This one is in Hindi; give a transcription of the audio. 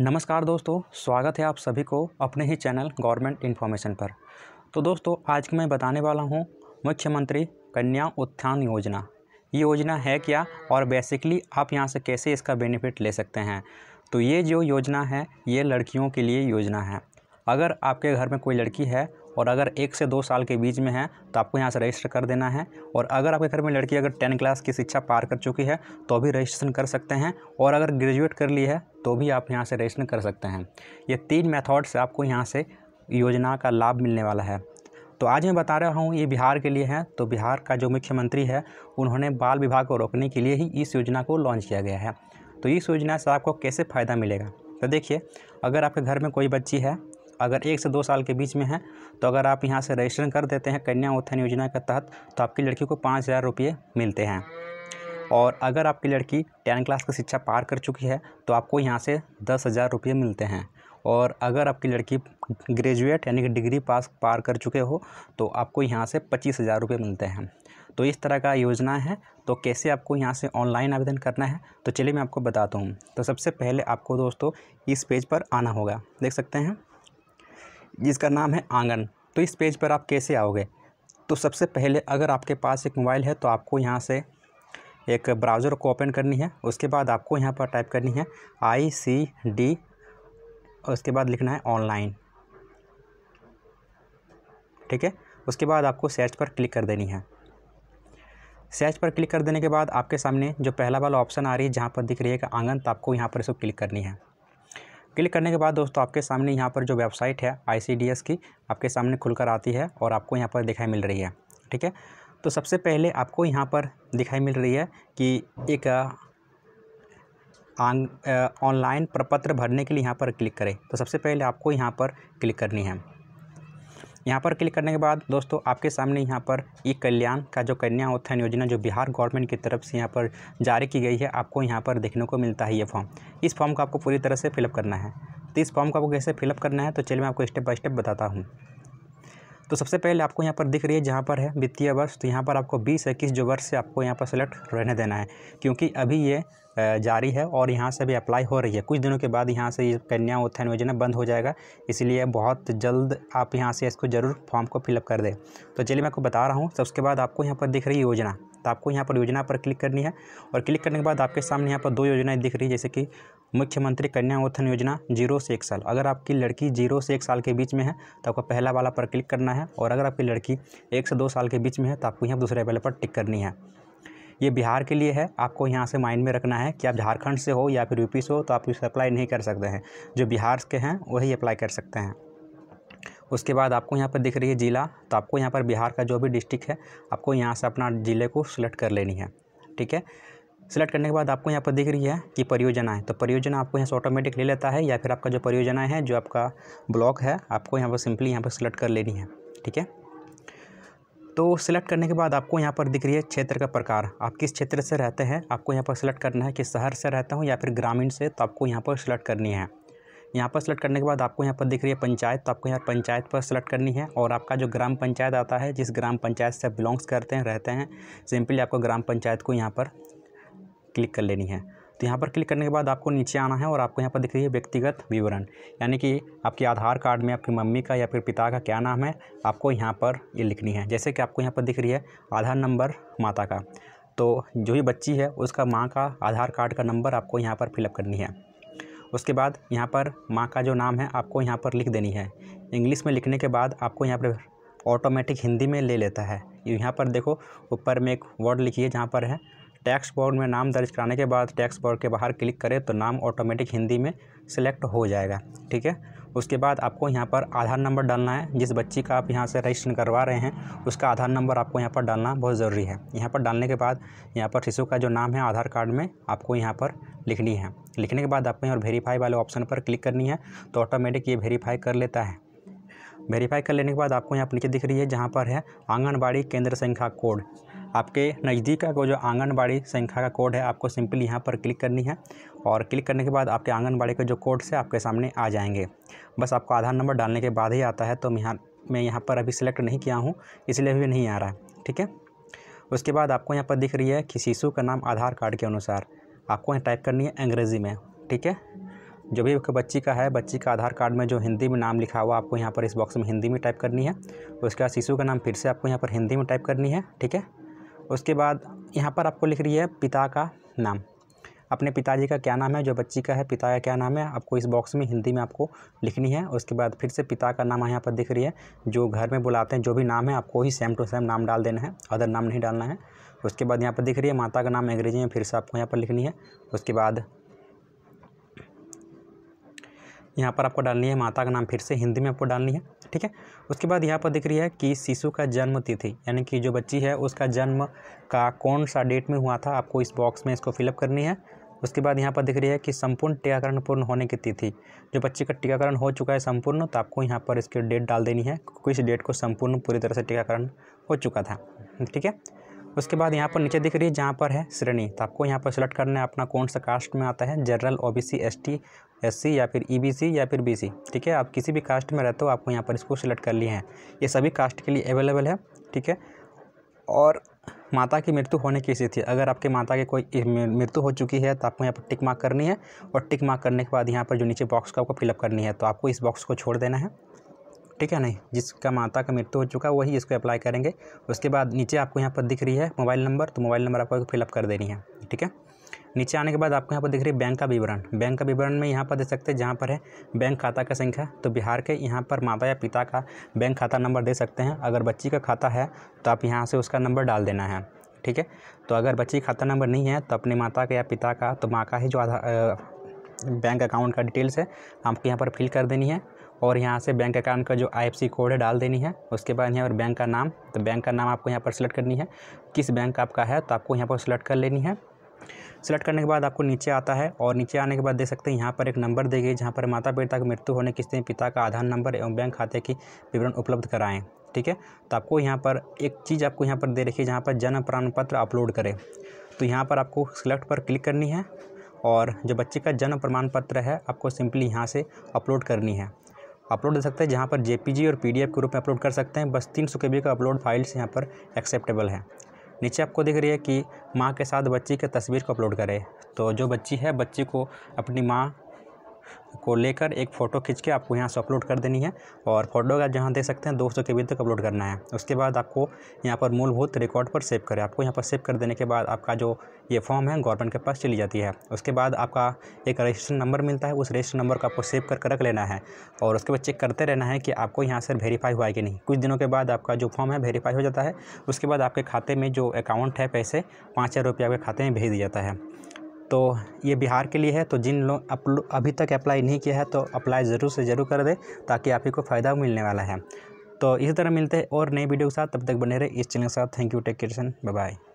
नमस्कार दोस्तों स्वागत है आप सभी को अपने ही चैनल गवर्नमेंट इन्फॉर्मेशन पर तो दोस्तों आज मैं बताने वाला हूँ मुख्यमंत्री कन्या उत्थान योजना ये योजना है क्या और बेसिकली आप यहाँ से कैसे इसका बेनिफिट ले सकते हैं तो ये जो योजना है ये लड़कियों के लिए योजना है अगर आपके घर में कोई लड़की है और अगर एक से दो साल के बीच में है तो आपको यहाँ से रजिस्टर कर देना है और अगर आपके घर में लड़की अगर टेन क्लास की शिक्षा पार कर चुकी है तो भी रजिस्ट्रेशन कर सकते हैं और अगर ग्रेजुएट कर ली है तो भी आप यहाँ से रजिस्ट्रेशन कर सकते हैं ये तीन मेथड से आपको यहाँ से योजना का लाभ मिलने वाला है तो आज मैं बता रहा हूँ ये बिहार के लिए है तो बिहार का जो मुख्यमंत्री है उन्होंने बाल विभाग को रोकने के लिए ही इस योजना को लॉन्च किया गया है तो इस योजना से आपको कैसे फ़ायदा मिलेगा तो देखिए अगर आपके घर में कोई बच्ची है अगर एक से दो साल के बीच में है तो अगर आप यहाँ से रजिस्ट्रेशन कर देते हैं कन्या उत्थान योजना के तहत तो आपकी लड़की को पाँच हज़ार रुपये मिलते हैं और अगर आपकी लड़की टेन क्लास की शिक्षा पार कर चुकी है तो आपको यहाँ से दस हज़ार रुपये मिलते हैं और अगर आपकी लड़की ग्रेजुएट यानी कि डिग्री पास पार कर चुके हो तो आपको यहाँ से पच्चीस हज़ार रुपये मिलते हैं तो इस तरह का योजना है तो कैसे आपको यहाँ से ऑनलाइन आवेदन करना है तो चलिए मैं आपको बताता हूँ तो सबसे पहले आपको दोस्तों इस पेज पर आना होगा देख सकते हैं जिसका नाम है आंगन तो इस पेज पर आप कैसे आओगे तो सबसे पहले अगर आपके पास एक मोबाइल है तो आपको यहाँ से एक ब्राउज़र को ओपन करनी है उसके बाद आपको यहाँ पर टाइप करनी है आई सी डी उसके बाद लिखना है ऑनलाइन ठीक है उसके बाद आपको सर्च पर क्लिक कर देनी है सर्च पर क्लिक कर देने के बाद आपके सामने जो पहला वाला ऑप्शन आ रही है जहाँ पर दिख रही है कि आंगन तो आपको यहाँ पर इसको क्लिक करनी है क्लिक करने के बाद दोस्तों आपके सामने यहाँ पर जो वेबसाइट है आई की आपके सामने खुलकर आती है और आपको यहाँ पर दिखाई मिल रही है ठीक है तो सबसे पहले आपको यहाँ पर दिखाई मिल रही है कि एक ऑनलाइन प्रपत्र भरने के लिए यहाँ पर क्लिक करें तो सबसे पहले आपको यहाँ पर क्लिक करनी है यहाँ पर क्लिक करने के बाद दोस्तों आपके सामने यहाँ पर ई कल्याण का जो कन्या उत्थान योजना जो बिहार गवर्नमेंट की तरफ से यहाँ पर जारी की गई है आपको यहाँ पर देखने को मिलता है ये फॉर्म इस फॉर्म को आपको पूरी तरह से फिलअप करना है तो इस फॉर्म को आपको कैसे फिलअप करना है तो चलिए मैं आपको स्टेप बाय स्टेप बताता हूँ तो सबसे पहले आपको यहाँ पर दिख रही है जहाँ पर है वित्तीय वर्ष तो यहाँ पर आपको बीस इक्कीस जो वर्ष से आपको यहाँ पर सेलेक्ट रहने देना है क्योंकि अभी ये जारी है और यहाँ से भी अप्लाई हो रही है कुछ दिनों के बाद यहाँ से ये कन्या उत्थान योजना बंद हो जाएगा इसलिए बहुत जल्द आप यहाँ से इसको ज़रूर फॉर्म को फिलअप कर दें तो चलिए मैं आपको बता रहा हूँ सबसे तो उसके बाद आपको यहाँ पर दिख रही योजना तो आपको यहाँ पर योजना पर क्लिक करनी है और क्लिक करने के बाद आपके सामने यहाँ पर दो योजनाएं दिख रही है जैसे कि मुख्यमंत्री कन्या उत्थान योजना जीरो से एक साल अगर आपकी लड़की जीरो से एक साल के बीच में है तो आपको पहला वाला पर क्लिक करना है और अगर आपकी लड़की एक से दो साल के बीच में है तो आपको यहाँ दूसरे वाले पर टिक करनी है ये बिहार के लिए है आपको यहाँ से माइंड में रखना है कि आप झारखंड से हो या फिर यूपी से हो तो आप इसे अप्लाई नहीं कर सकते हैं जो बिहार के हैं वही अप्लाई कर सकते हैं उसके बाद आपको यहाँ पर दिख रही है ज़िला तो आपको यहाँ पर बिहार का जो भी डिस्ट्रिक्ट है आपको यहाँ से अपना ज़िले को सिलेक्ट कर लेनी है ठीक है सिलेक्ट करने के बाद आपको यहाँ पर दिख रही है कि परियोजना है तो परियोजना आपको यहाँ से ऑटोमेटिक ले लेता है या फिर आपका जो परियोजना है जो आपका ब्लॉक है आपको यहाँ पर सिंपली यहाँ पर सिलेक्ट कर लेनी है ठीक है तो सिलेक्ट करने के बाद आपको यहाँ पर दिख रही है क्षेत्र का प्रकार आप किस क्षेत्र से रहते हैं आपको यहाँ पर सिलेक्ट करना है कि शहर से रहता हूँ या फिर ग्रामीण से तो आपको यहाँ पर सिलेक्ट करनी है यहाँ पर सेलेक्ट करने के बाद आपको यहाँ पर दिख रही है पंचायत तो आपको यहाँ पंचायत पर सेलेक्ट करनी है और आपका जो ग्राम पंचायत आता है जिस ग्राम पंचायत से बिलोंग्स करते हैं रहते हैं सिंपली आपको ग्राम पंचायत को यहाँ पर क्लिक कर लेनी है तो यहाँ पर क्लिक करने के बाद आपको नीचे आना है और आपको यहाँ पर दिख रही है व्यक्तिगत विवरण यानी कि आपके आधार कार्ड में आपकी मम्मी का या फिर पिता का क्या नाम है आपको यहाँ पर ये लिखनी है जैसे कि आपको यहाँ पर दिख रही है आधार नंबर माता का तो जो भी बच्ची है उसका माँ का आधार कार्ड का नंबर आपको यहाँ पर फिलअप करनी है उसके बाद यहाँ पर माँ का जो नाम है आपको यहाँ पर लिख देनी है इंग्लिश में लिखने के बाद आपको यहाँ पर ऑटोमेटिक हिंदी में ले लेता है यहाँ पर देखो ऊपर में एक वर्ड लिखिए जहाँ पर है टैक्स बोर्ड में नाम दर्ज कराने के बाद टैक्स बोर्ड के बाहर क्लिक करें तो नाम ऑटोमेटिक हिंदी में सिलेक्ट हो जाएगा ठीक है उसके बाद आपको यहाँ पर आधार नंबर डालना है जिस बच्ची का आप यहाँ से रजिस्ट्रेशन करवा रहे हैं उसका आधार नंबर आपको यहाँ पर डालना बहुत ज़रूरी है यहाँ पर डालने के बाद यहाँ पर शिशु का जो नाम है आधार कार्ड में आपको यहाँ पर लिखनी है लिखने के बाद आपको यहाँ वेरीफाई वाले ऑप्शन पर क्लिक करनी है तो ऑटोमेटिक ये वेरीफाई कर लेता है वेरीफाई कर लेने के बाद आपको यहाँ पर नीचे दिख रही है जहाँ पर है आंगनबाड़ी केंद्र संख्या कोड आपके नज़दीक का जो आंगनबाड़ी संख्या का कोड है आपको सिंपली यहाँ पर क्लिक करनी है और क्लिक करने के बाद आपके आंगनबाड़ी का जो कोड्स है आपके सामने आ जाएंगे बस आपको आधार नंबर डालने के बाद ही आता है तो यहाँ मैं यहाँ पर अभी सिलेक्ट नहीं किया हूँ इसलिए अभी नहीं आ रहा है ठीक है उसके बाद आपको यहाँ पर दिख रही है कि शिशु का नाम आधार कार्ड के अनुसार आपको यहाँ टाइप करनी है अंग्रेज़ी में ठीक है जो भी आपके बच्ची का है बच्ची का आधार कार्ड में जो हिंदी में नाम लिखा हुआ आपको यहाँ पर इस बॉक्स में हिंदी में टाइप करनी है उसके बाद शिशु का नाम फिर से आपको यहाँ पर हिंदी में टाइप करनी है ठीक है उसके बाद यहाँ पर आपको लिख रही है पिता का नाम अपने पिताजी का क्या नाम है जो बच्ची का है पिता का क्या नाम है आपको इस बॉक्स में हिंदी में आपको लिखनी है उसके बाद फिर से पिता का नाम यहाँ पर दिख रही है जो घर में बुलाते हैं जो भी नाम है आपको ही सेम टू सेम नाम डाल देना है अदर नाम नहीं डालना है उसके बाद यहाँ पर दिख रही है माता का नाम अंग्रेजी में फिर से आपको यहाँ पर लिखनी है उसके बाद यहाँ पर आपको डालनी है माता का नाम फिर से हिंदी में आपको डालनी है ठीक है उसके बाद यहाँ पर दिख रही है कि शिशु का जन्म तिथि यानी कि जो बच्ची है उसका जन्म का कौन सा डेट में हुआ था आपको इस बॉक्स में इसको फिलअप करनी है उसके बाद यहाँ पर दिख रही है कि संपूर्ण टीकाकरण पूर्ण होने की तिथि जो बच्चे का टीकाकरण हो चुका है संपूर्ण तो आपको यहाँ पर इसकी डेट डाल देनी है किस डेट को संपूर्ण पूरी तरह से टीकाकरण हो चुका था ठीक है उसके बाद यहाँ पर नीचे दिख रही है जहाँ पर है श्रेणी तो आपको यहाँ पर सेलेक्ट करना है अपना कौन सा कास्ट में आता है general O B C S T SC या फिर ईबीसी या फिर बीसी ठीक है आप किसी भी कास्ट में रहते हो आपको यहाँ पर इसको सेलेक्ट कर लिए हैं ये सभी कास्ट के लिए अवेलेबल है ठीक है और माता की मृत्यु होने की स्थिति अगर आपके माता की कोई मृत्यु हो चुकी है तो आपको यहाँ पर टिक मार्क करनी है और टिक मार्क करने के बाद यहाँ पर जो नीचे बॉक्स का आपको फिलअप करनी है तो आपको इस बॉक्स को छोड़ देना है ठीक है नहीं जिसका माता का मृत्यु हो चुका है वही इसको अप्लाई करेंगे उसके बाद नीचे आपको यहाँ पर दिख रही है मोबाइल नंबर तो मोबाइल नंबर आपको फिलअप कर देनी है ठीक है नीचे आने के बाद आपको यहाँ पर दिख रही है बैंक का विवरण बैंक का विवरण में यहाँ पर दे सकते हैं जहाँ पर है बैंक खाता का संख्या तो बिहार के यहाँ पर माता या पिता का बैंक खाता नंबर दे सकते हैं अगर बच्ची का खाता है तो आप यहाँ से उसका नंबर डाल देना है ठीक है तो अगर बच्ची खाता नंबर नहीं है तो अपने माता का या पिता का तो माँ का ही जो आधार बैंक अकाउंट का डिटेल्स है आपको यहाँ पर फिल कर देनी है और यहाँ से बैंक अकाउंट का जो आई कोड है डाल देनी है उसके बाद यहाँ पर बैंक का नाम तो बैंक का नाम आपको यहाँ पर सिलेक्ट करनी है किस बैंक आपका है तो आपको यहाँ पर सिलेक्ट कर लेनी है सेलेक्ट करने के बाद आपको नीचे आता है और नीचे आने के बाद देख सकते हैं यहाँ पर एक नंबर देगी गई जहाँ पर माता पिता की मृत्यु होने की स्थिति पिता का आधार नंबर एवं बैंक खाते की विवरण उपलब्ध कराएं ठीक है तो आपको यहाँ पर एक चीज़ आपको यहाँ पर दे रखी है जहाँ पर जन्म प्रमाण पत्र अपलोड करें तो यहाँ पर आपको सिलेक्ट पर क्लिक करनी है और जो बच्चे का जन्म प्रमाण पत्र है आपको सिंपली यहाँ से अपलोड करनी है अपलोड दे सकते हैं जहाँ पर जेपीजी और पीडीएफ के रूप में अपलोड कर सकते हैं बस तीन सौ के बी का अपलोड फाइल्स यहाँ पर एक्सेप्टेबल है नीचे आपको दिख रही है कि माँ के साथ बच्ची के तस्वीर को अपलोड करें तो जो बच्ची है बच्ची को अपनी माँ को लेकर एक फ़ोटो खींच के आपको यहाँ से अपलोड कर देनी है और फोटो का जहाँ देख सकते हैं सौ के बीच तक अपलोड करना है उसके बाद आपको यहाँ पर मूलभूत रिकॉर्ड पर सेव करें आपको यहाँ पर सेव कर देने के बाद आपका जो ये फॉर्म है गवर्नमेंट के पास चली जाती है उसके बाद आपका एक रजिस्ट्रेशन नंबर मिलता है उस रजिस्ट्रेशन नंबर को आपको सेव कर रख लेना है और उसके बाद चेक करते रहना है कि आपको यहाँ से वेरीफाई हुआ है कि नहीं कुछ दिनों के बाद आपका जो फॉर्म है वेरीफाई हो जाता है उसके बाद आपके खाते में जो अकाउंट है पैसे पाँच हज़ार रुपये आपके खाते में भेज दिया जाता है तो ये बिहार के लिए है तो जिन लोग अभी तक अप्लाई नहीं किया है तो अप्लाई ज़रूर से ज़रूर कर दें ताकि आप ही को फ़ायदा मिलने वाला है तो इसी तरह मिलते हैं और नई वीडियो के साथ तब तक बने रहे इस चैनल के साथ thank you take bye bye